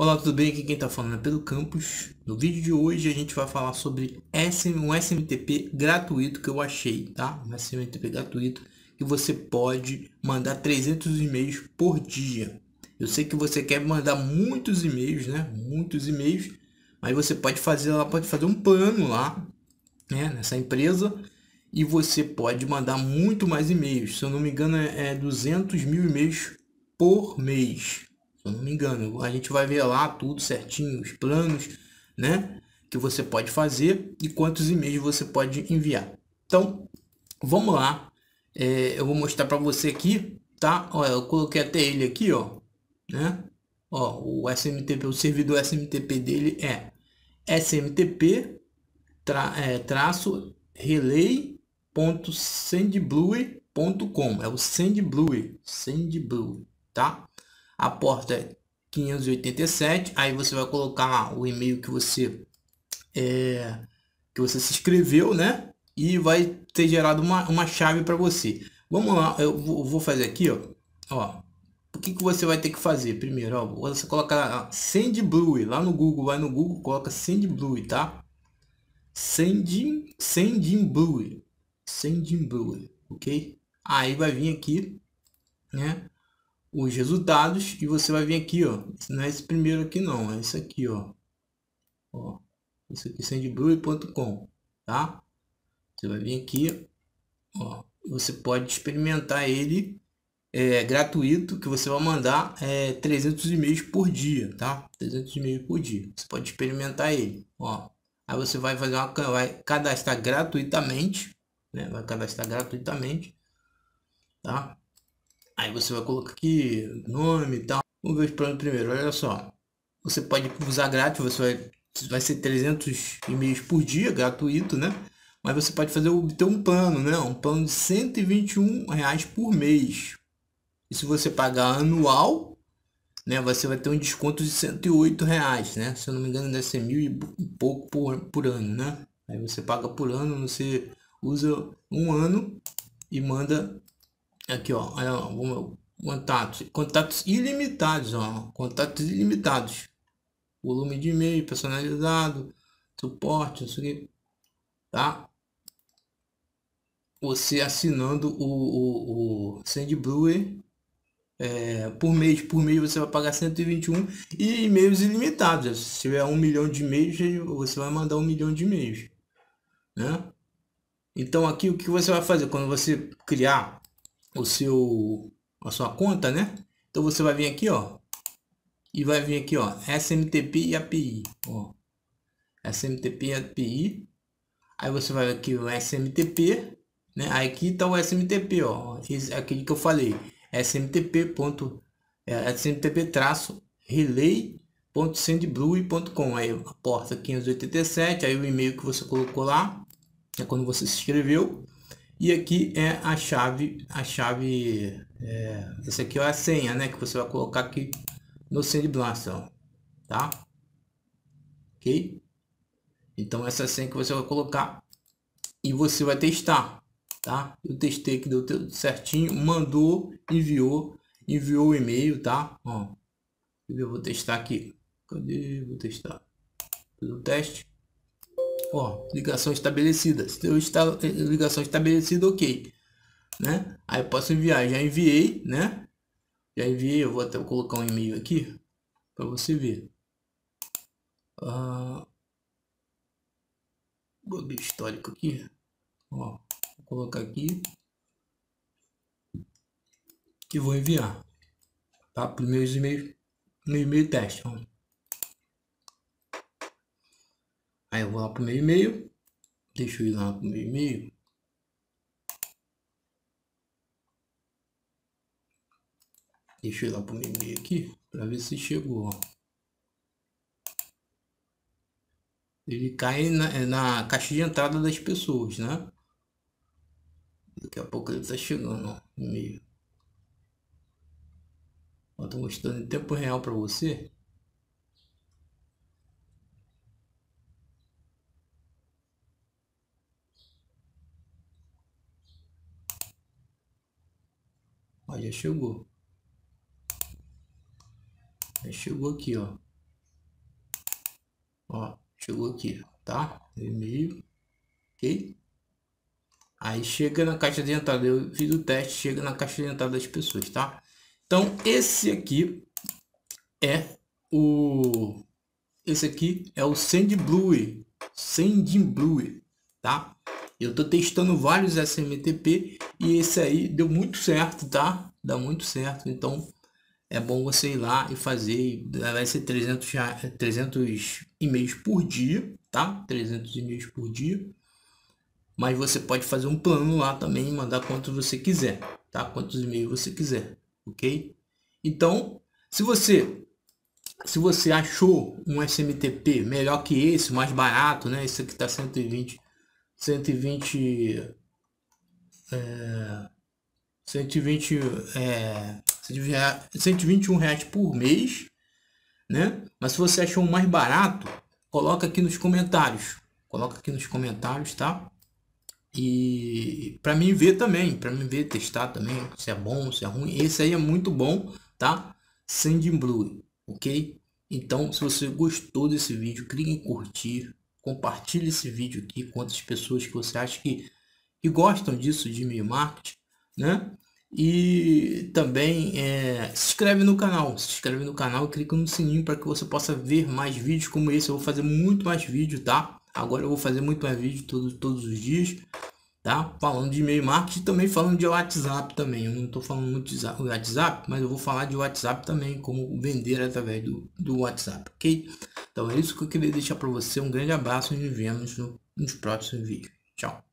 Olá, tudo bem? Aqui quem está falando é Pedro Campos. No vídeo de hoje a gente vai falar sobre um SMTP gratuito que eu achei, tá? Um SMTP gratuito que você pode mandar 300 e-mails por dia. Eu sei que você quer mandar muitos e-mails, né? Muitos e-mails, mas você pode fazer, ela pode fazer um plano lá, né? Nessa empresa e você pode mandar muito mais e-mails. Se eu não me engano é 200 é mil e-mails por mês não me engano. A gente vai ver lá tudo certinho, os planos, né? Que você pode fazer e quantos e-mails você pode enviar. Então, vamos lá. É, eu vou mostrar para você aqui, tá? Ó, eu coloquei até ele aqui, ó, né? Ó, o SMTP, o servidor SMTP dele é SMTP tra, é, traço com. É o SendBlue, SendBlue, tá? a porta 587, é aí você vai colocar o e-mail que você é, que você se inscreveu, né? E vai ter gerado uma, uma chave para você. Vamos lá, eu vou fazer aqui, ó. ó o que, que você vai ter que fazer primeiro? Ó, você coloca ah, blue lá no Google, vai no Google, coloca blue tá? Sending, sending Blue, Sending Blue, ok? Aí vai vir aqui, né? os resultados e você vai vir aqui, ó. Não é esse primeiro aqui não, é esse aqui, ó. Ó, isso aqui sandbrew.com, tá? Você vai vir aqui, ó. Você pode experimentar ele é gratuito que você vai mandar é 300 e-mails por dia, tá? 300 e-mails por dia. Você pode experimentar ele, ó. Aí você vai fazer uma vai cadastrar gratuitamente, né? Vai cadastrar gratuitamente, tá? Aí você vai colocar aqui nome e tal. Vamos ver os planos primeiro. Olha só. Você pode usar grátis, você vai, vai ser 300 e-mails por dia, gratuito, né? Mas você pode fazer obter um plano, né? Um plano de 121 reais por mês. E se você pagar anual, né? Você vai ter um desconto de 108 reais, né? Se eu não me engano, deve ser mil e pouco por, por ano, né? Aí você paga por ano, você usa um ano e manda Aqui, ó, olha, ó, contatos, contatos ilimitados, ó, contatos ilimitados. Volume de e-mail personalizado, suporte, não sei o que, tá? Você assinando o, o, o é, por mês. Por mês você vai pagar 121 e e-mails ilimitados. É, se tiver um milhão de e-mails, você vai mandar um milhão de e-mails. Né? Então aqui o que você vai fazer quando você criar o seu a sua conta, né? Então você vai vir aqui, ó, e vai vir aqui, ó, SMTP e API, ó. SMTP e API. Aí você vai aqui o SMTP, né? Aí aqui tá o SMTP, ó, esse, aquele que eu falei, SMTP ponto é, SMTP traço relay ponto com aí a porta 587 aí o e-mail que você colocou lá é quando você se inscreveu e aqui é a chave, a chave, é, essa aqui é a senha, né? Que você vai colocar aqui no Sand Blaster, tá? Ok? Então essa é senha que você vai colocar e você vai testar, tá? Eu testei que deu tudo certinho, mandou, enviou, enviou o e-mail, tá? Ó, eu vou testar aqui. Cadê? Vou testar. o teste. Ó, ligação estabelecida. Se eu está ligação estabelecida, ok. Né? Aí eu posso enviar. Já enviei, né? Já enviei. Eu vou até colocar um e-mail aqui para você ver. Uh, ah, vou abrir histórico aqui. Ó, vou colocar aqui e vou enviar. Tá? Primeiro e-mail, no e-mail teste. Ó. Aí eu vou lá pro meu e-mail. Deixa eu ir lá pro meu e-mail. Deixa eu ir lá pro meu e-mail aqui para ver se chegou. Ele cai na, é, na caixa de entrada das pessoas, né? Daqui a pouco ele tá chegando, ó, e-mail. Eu tô mostrando em tempo real para você. já chegou. Já chegou aqui, ó. Ó, chegou aqui, tá? E-mail, ok? Aí chega na caixa de entrada, eu fiz o teste, chega na caixa de entrada das pessoas, tá? Então, esse aqui é o... Esse aqui é o Sandblue, Sandblue, tá? Eu tô testando vários SMTP e esse aí deu muito certo, tá? Dá muito certo, então é bom você ir lá e fazer, vai ser 300, 300 é, e-mails por dia, tá? 300 e-mails por dia. Mas você pode fazer um plano lá também mandar quanto você quiser, tá? Quantos e-mails você quiser, ok? Então, se você se você achou um SMTP melhor que esse, mais barato, né? Esse aqui tá 120 120. É, 120, é, 121 reais por mês, né? Mas se você achou mais barato, coloca aqui nos comentários. Coloca aqui nos comentários, tá? E para mim ver também, para mim ver, testar também se é bom, se é ruim. Esse aí é muito bom, tá? Sandin Blue, ok? Então, se você gostou desse vídeo, clique em curtir, compartilhe esse vídeo aqui com outras pessoas que você acha que, que gostam disso de e-mail marketing, né? E também é, se inscreve no canal, se inscreve no canal e clica no sininho para que você possa ver mais vídeos como esse. Eu vou fazer muito mais vídeo, tá? Agora eu vou fazer muito mais vídeo todo, todos os dias, tá? Falando de e-mail marketing e também falando de WhatsApp também. Eu não estou falando muito de WhatsApp, mas eu vou falar de WhatsApp também, como vender através do, do WhatsApp, ok? Então é isso que eu queria deixar para você. Um grande abraço e nos vemos no, nos próximos vídeos. Tchau.